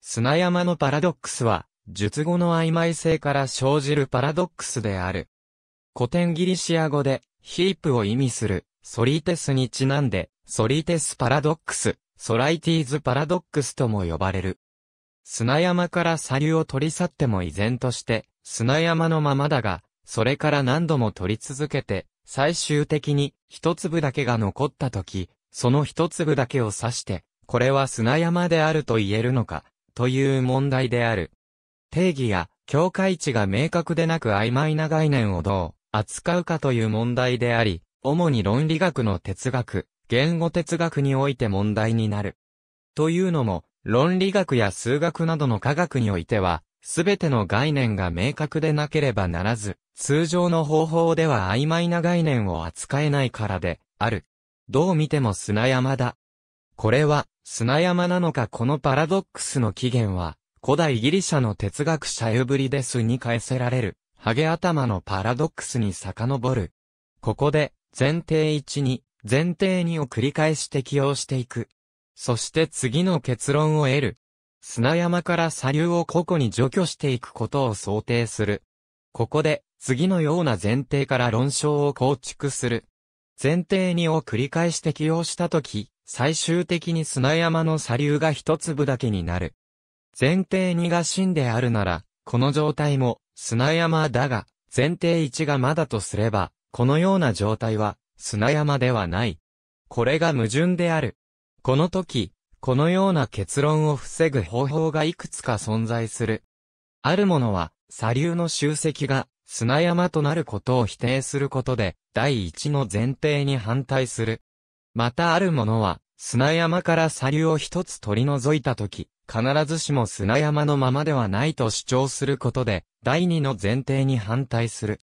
砂山のパラドックスは、術語の曖昧性から生じるパラドックスである。古典ギリシア語で、ヒープを意味する、ソリーテスにちなんで、ソリーテスパラドックス、ソライティーズパラドックスとも呼ばれる。砂山から砂流を取り去っても依然として、砂山のままだが、それから何度も取り続けて、最終的に一粒だけが残った時、その一粒だけを指して、これは砂山であると言えるのか、という問題である。定義や境界値が明確でなく曖昧な概念をどう扱うかという問題であり、主に論理学の哲学、言語哲学において問題になる。というのも、論理学や数学などの科学においては、すべての概念が明確でなければならず、通常の方法では曖昧な概念を扱えないからで、ある。どう見ても砂山だ。これは、砂山なのかこのパラドックスの起源は、古代ギリシャの哲学者エウブリデスに返せられる、ハゲ頭のパラドックスに遡る。ここで、前提1に、前提2を繰り返し適用していく。そして次の結論を得る。砂山から砂流を個々に除去していくことを想定する。ここで、次のような前提から論証を構築する。前提2を繰り返し適用したとき、最終的に砂山の砂流が一粒だけになる。前提2が真であるなら、この状態も砂山だが、前提1がまだとすれば、このような状態は砂山ではない。これが矛盾である。この時、このような結論を防ぐ方法がいくつか存在する。あるものは、砂流の集積が砂山となることを否定することで、第一の前提に反対する。またあるものは、砂山から砂流を一つ取り除いたとき、必ずしも砂山のままではないと主張することで、第二の前提に反対する。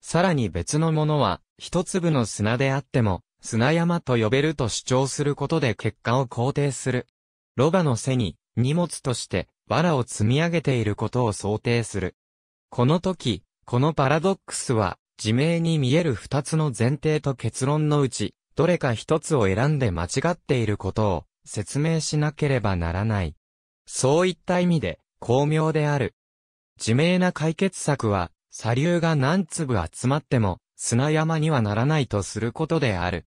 さらに別のものは、一粒の砂であっても、砂山と呼べると主張することで結果を肯定する。ロバの背に、荷物として、藁を積み上げていることを想定する。この時、このパラドックスは、自明に見える二つの前提と結論のうち、どれか一つを選んで間違っていることを説明しなければならない。そういった意味で、巧妙である。自明な解決策は、砂流が何粒集まっても、砂山にはならないとすることである。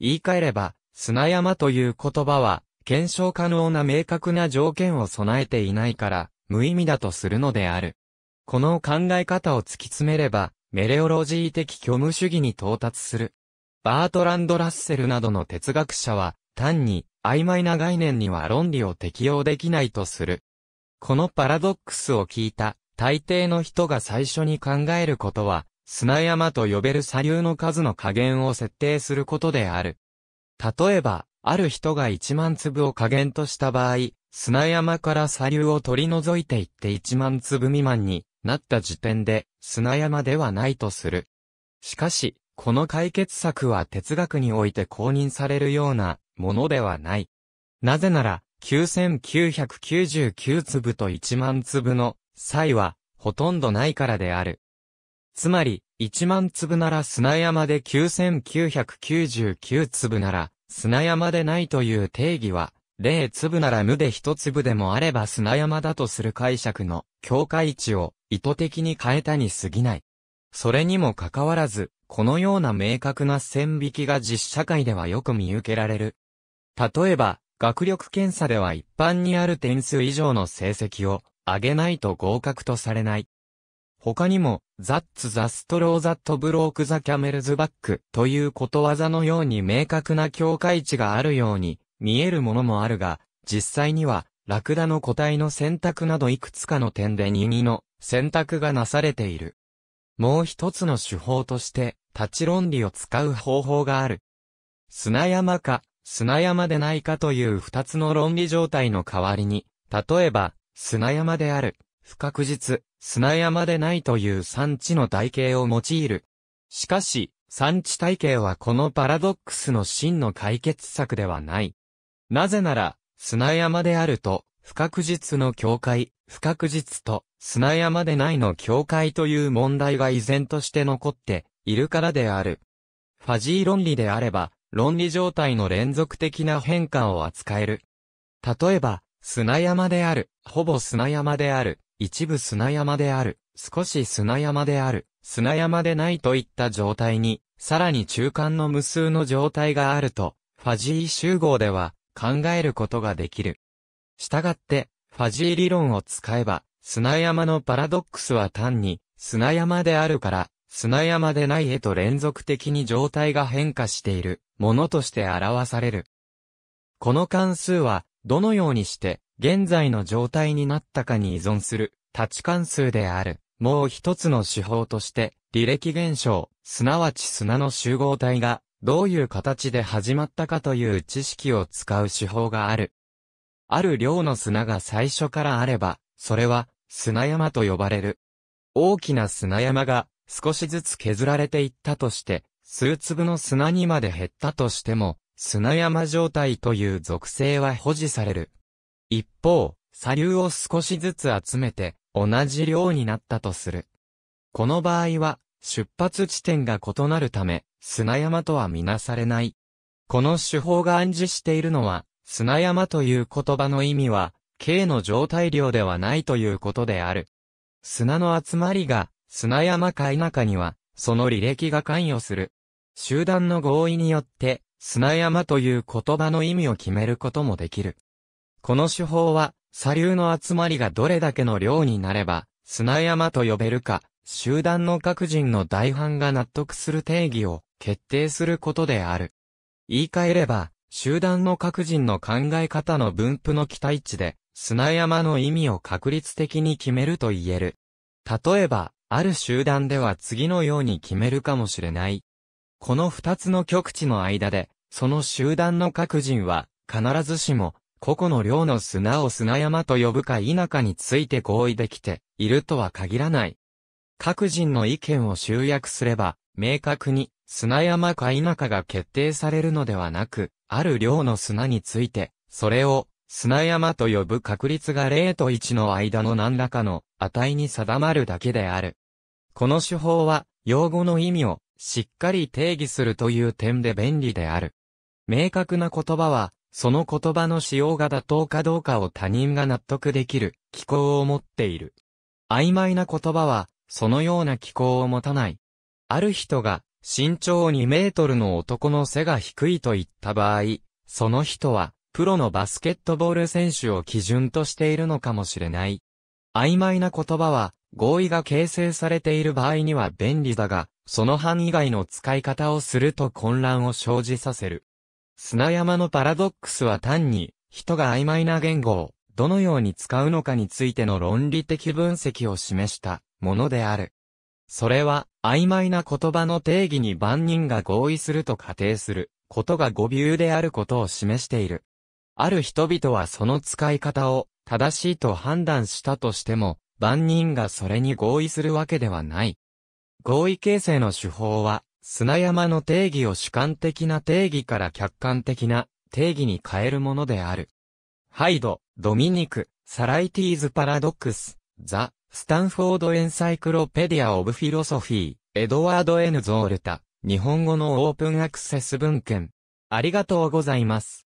言い換えれば、砂山という言葉は、検証可能な明確な条件を備えていないから、無意味だとするのである。この考え方を突き詰めれば、メレオロジー的虚無主義に到達する。バートランド・ラッセルなどの哲学者は、単に曖昧な概念には論理を適用できないとする。このパラドックスを聞いた、大抵の人が最初に考えることは、砂山と呼べる砂流の数の加減を設定することである。例えば、ある人が1万粒を加減とした場合、砂山から砂流を取り除いていって1万粒未満になった時点で砂山ではないとする。しかし、この解決策は哲学において公認されるようなものではない。なぜなら、9999粒と1万粒の異はほとんどないからである。つまり、1万粒なら砂山で9999粒なら砂山でないという定義は、0粒なら無で1粒でもあれば砂山だとする解釈の境界値を意図的に変えたに過ぎない。それにもかかわらず、このような明確な線引きが実社会ではよく見受けられる。例えば、学力検査では一般にある点数以上の成績を上げないと合格とされない。他にも、that's the straw that broke the camel's back ということわざのように明確な境界値があるように見えるものもあるが、実際には、ラクダの個体の選択などいくつかの点で任意の選択がなされている。もう一つの手法として、立ち論理を使う方法がある。砂山か、砂山でないかという二つの論理状態の代わりに、例えば、砂山である、不確実、砂山でないという産地の体系を用いる。しかし、産地体系はこのパラドックスの真の解決策ではない。なぜなら、砂山であると、不確実の境界、不確実と砂山でないの境界という問題が依然として残っているからである。ファジー論理であれば、論理状態の連続的な変化を扱える。例えば、砂山である、ほぼ砂山である、一部砂山である、少し砂山である、砂山でないといった状態に、さらに中間の無数の状態があると、ファジー集合では考えることができる。したがって、ファジー理論を使えば、砂山のパラドックスは単に、砂山であるから、砂山でないへと連続的に状態が変化している、ものとして表される。この関数は、どのようにして、現在の状態になったかに依存する、立ち関数である。もう一つの手法として、履歴現象、すなわち砂の集合体が、どういう形で始まったかという知識を使う手法がある。ある量の砂が最初からあれば、それは砂山と呼ばれる。大きな砂山が少しずつ削られていったとして、数粒の砂にまで減ったとしても、砂山状態という属性は保持される。一方、砂流を少しずつ集めて、同じ量になったとする。この場合は、出発地点が異なるため、砂山とはみなされない。この手法が暗示しているのは、砂山という言葉の意味は、K の状態量ではないということである。砂の集まりが、砂山海中には、その履歴が関与する。集団の合意によって、砂山という言葉の意味を決めることもできる。この手法は、砂流の集まりがどれだけの量になれば、砂山と呼べるか、集団の各人の大半が納得する定義を決定することである。言い換えれば、集団の各人の考え方の分布の期待値で、砂山の意味を確率的に決めると言える。例えば、ある集団では次のように決めるかもしれない。この二つの極地の間で、その集団の各人は、必ずしも、個々の量の砂を砂山と呼ぶか否かについて合意できているとは限らない。各人の意見を集約すれば、明確に砂山か否かが決定されるのではなく、ある量の砂について、それを砂山と呼ぶ確率が0と1の間の何らかの値に定まるだけである。この手法は、用語の意味をしっかり定義するという点で便利である。明確な言葉は、その言葉の使用が妥当かどうかを他人が納得できる機構を持っている。曖昧な言葉は、そのような機構を持たない。ある人が、身長2メートルの男の背が低いと言った場合、その人は、プロのバスケットボール選手を基準としているのかもしれない。曖昧な言葉は、合意が形成されている場合には便利だが、その範囲外の使い方をすると混乱を生じさせる。砂山のパラドックスは単に、人が曖昧な言語を、どのように使うのかについての論理的分析を示したものである。それは、曖昧な言葉の定義に万人が合意すると仮定することが誤謬であることを示している。ある人々はその使い方を正しいと判断したとしても、万人がそれに合意するわけではない。合意形成の手法は、砂山の定義を主観的な定義から客観的な定義に変えるものである。ハイド、ドミニク、サライティーズ・パラドックス、ザ・スタンフォード・エンサイクロペディア・オブ・フィロソフィー、エドワード・エヌ・ゾールタ、日本語のオープンアクセス文献。ありがとうございます。